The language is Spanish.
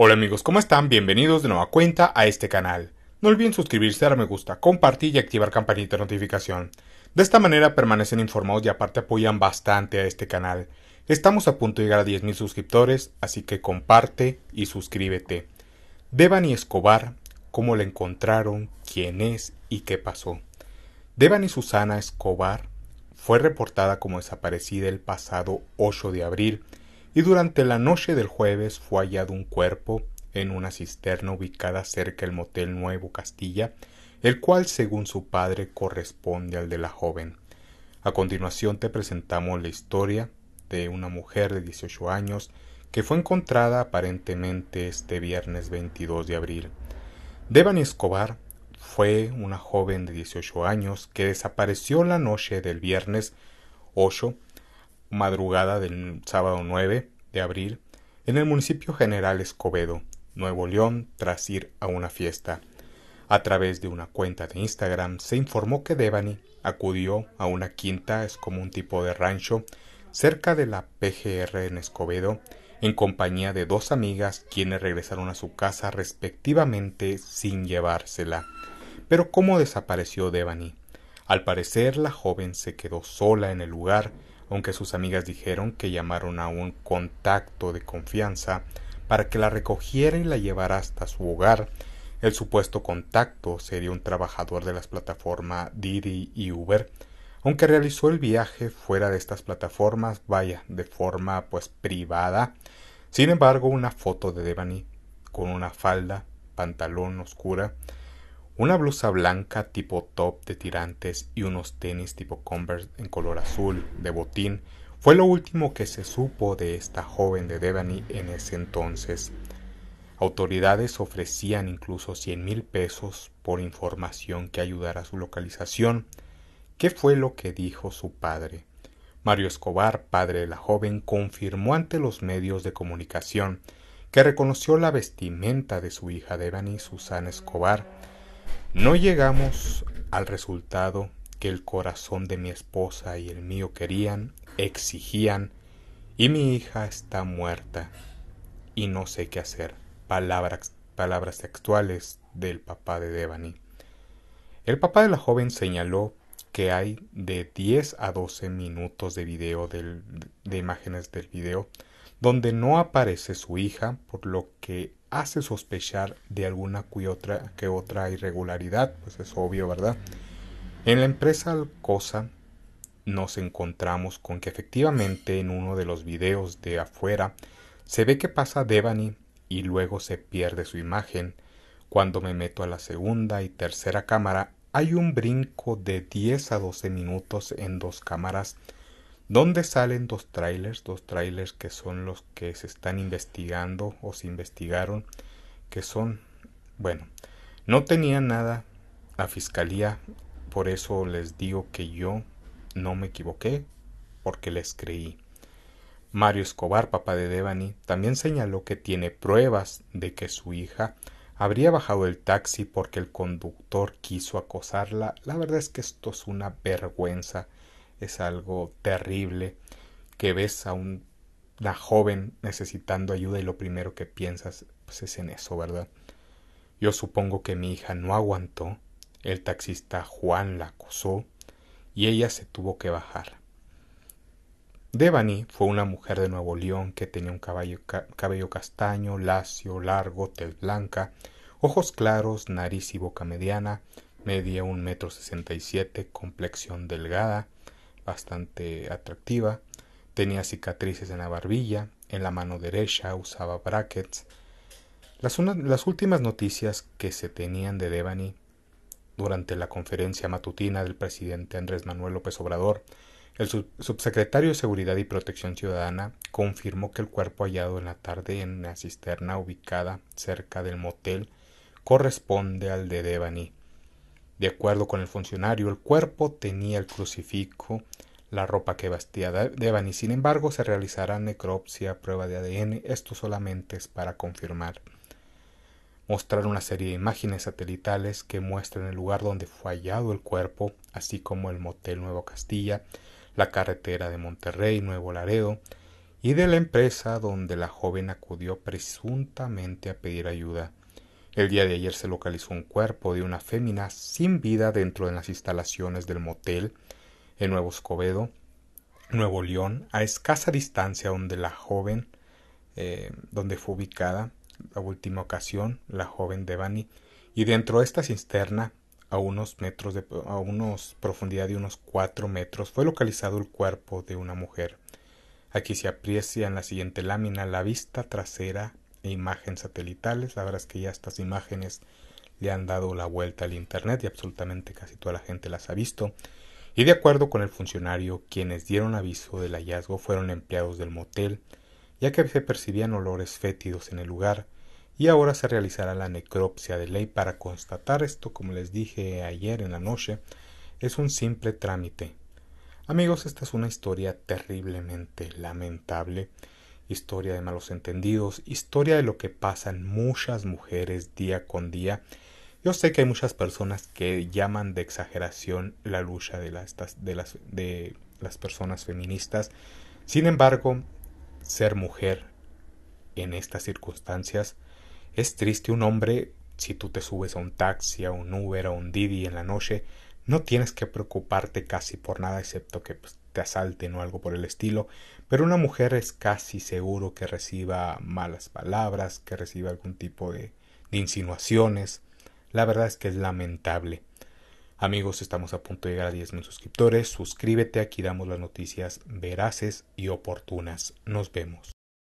Hola amigos, ¿cómo están? Bienvenidos de nueva cuenta a este canal. No olviden suscribirse, dar me gusta, compartir y activar campanita de notificación. De esta manera permanecen informados y aparte apoyan bastante a este canal. Estamos a punto de llegar a 10.000 suscriptores, así que comparte y suscríbete. y Escobar, cómo la encontraron, quién es y qué pasó. y Susana Escobar fue reportada como desaparecida el pasado 8 de abril y durante la noche del jueves fue hallado un cuerpo en una cisterna ubicada cerca del motel Nuevo Castilla, el cual según su padre corresponde al de la joven. A continuación te presentamos la historia de una mujer de 18 años que fue encontrada aparentemente este viernes 22 de abril. Devani Escobar fue una joven de 18 años que desapareció la noche del viernes 8 madrugada del sábado 9 de abril en el municipio General Escobedo, Nuevo León, tras ir a una fiesta. A través de una cuenta de Instagram se informó que Devani acudió a una quinta, es como un tipo de rancho, cerca de la PGR en Escobedo, en compañía de dos amigas quienes regresaron a su casa respectivamente sin llevársela. Pero ¿cómo desapareció Devani? Al parecer la joven se quedó sola en el lugar aunque sus amigas dijeron que llamaron a un contacto de confianza para que la recogiera y la llevara hasta su hogar. El supuesto contacto sería un trabajador de las plataformas Didi y Uber, aunque realizó el viaje fuera de estas plataformas, vaya, de forma pues privada. Sin embargo, una foto de Devani con una falda, pantalón oscura, una blusa blanca tipo top de tirantes y unos tenis tipo Converse en color azul de botín fue lo último que se supo de esta joven de Devani en ese entonces. Autoridades ofrecían incluso cien mil pesos por información que ayudara a su localización. ¿Qué fue lo que dijo su padre? Mario Escobar, padre de la joven, confirmó ante los medios de comunicación que reconoció la vestimenta de su hija Devani, Susana Escobar, no llegamos al resultado que el corazón de mi esposa y el mío querían, exigían, y mi hija está muerta y no sé qué hacer. Palabras, palabras textuales del papá de Devani. El papá de la joven señaló que hay de 10 a 12 minutos de video de imágenes del video donde no aparece su hija, por lo que hace sospechar de alguna que otra, que otra irregularidad, pues es obvio, ¿verdad? En la empresa Alcosa nos encontramos con que efectivamente en uno de los videos de afuera se ve que pasa Devani y luego se pierde su imagen. Cuando me meto a la segunda y tercera cámara hay un brinco de 10 a 12 minutos en dos cámaras ¿Dónde salen dos trailers, dos trailers que son los que se están investigando o se investigaron, que son, bueno, no tenía nada la fiscalía, por eso les digo que yo no me equivoqué, porque les creí. Mario Escobar, papá de Devani, también señaló que tiene pruebas de que su hija habría bajado el taxi porque el conductor quiso acosarla. La verdad es que esto es una vergüenza es algo terrible, que ves a una joven necesitando ayuda y lo primero que piensas pues, es en eso, ¿verdad? Yo supongo que mi hija no aguantó, el taxista Juan la acosó y ella se tuvo que bajar. Devani fue una mujer de Nuevo León que tenía un cabello castaño, lacio, largo, tez blanca, ojos claros, nariz y boca mediana, media un metro sesenta y siete, complexión delgada, bastante atractiva. Tenía cicatrices en la barbilla, en la mano derecha usaba brackets. Las, últimas noticias que se tenían de Devani durante la conferencia matutina del presidente Andrés Manuel López Obrador, el subsecretario de Seguridad y Protección Ciudadana confirmó que el cuerpo hallado en la tarde en una cisterna ubicada cerca del motel corresponde al de Devani, de acuerdo con el funcionario, el cuerpo tenía el crucifijo, la ropa que vestía Devan y sin embargo se realizará necropsia, prueba de ADN, esto solamente es para confirmar. Mostrar una serie de imágenes satelitales que muestran el lugar donde fue hallado el cuerpo, así como el motel Nuevo Castilla, la carretera de Monterrey, Nuevo Laredo, y de la empresa donde la joven acudió presuntamente a pedir ayuda. El día de ayer se localizó un cuerpo de una fémina sin vida dentro de las instalaciones del motel en Nuevo Escobedo, Nuevo León, a escasa distancia donde la joven, eh, donde fue ubicada la última ocasión, la joven Devani, y dentro de esta cisterna, a unos metros de, a unos profundidad de unos cuatro metros, fue localizado el cuerpo de una mujer. Aquí se aprecia en la siguiente lámina la vista trasera e imagen satelitales. La verdad es que ya estas imágenes le han dado la vuelta al Internet y absolutamente casi toda la gente las ha visto. Y de acuerdo con el funcionario, quienes dieron aviso del hallazgo fueron empleados del motel, ya que se percibían olores fétidos en el lugar, y ahora se realizará la necropsia de ley para constatar esto, como les dije ayer en la noche, es un simple trámite. Amigos, esta es una historia terriblemente lamentable historia de malos entendidos, historia de lo que pasan muchas mujeres día con día. Yo sé que hay muchas personas que llaman de exageración la lucha de las, de las, de las personas feministas. Sin embargo, ser mujer en estas circunstancias es triste. Un hombre, si tú te subes a un taxi, a un Uber, a un Didi en la noche, no tienes que preocuparte casi por nada excepto que pues, te asalten o algo por el estilo, pero una mujer es casi seguro que reciba malas palabras, que reciba algún tipo de, insinuaciones. La verdad es que es lamentable. Amigos, estamos a punto de llegar a mil suscriptores. Suscríbete, aquí damos las noticias veraces y oportunas. Nos vemos.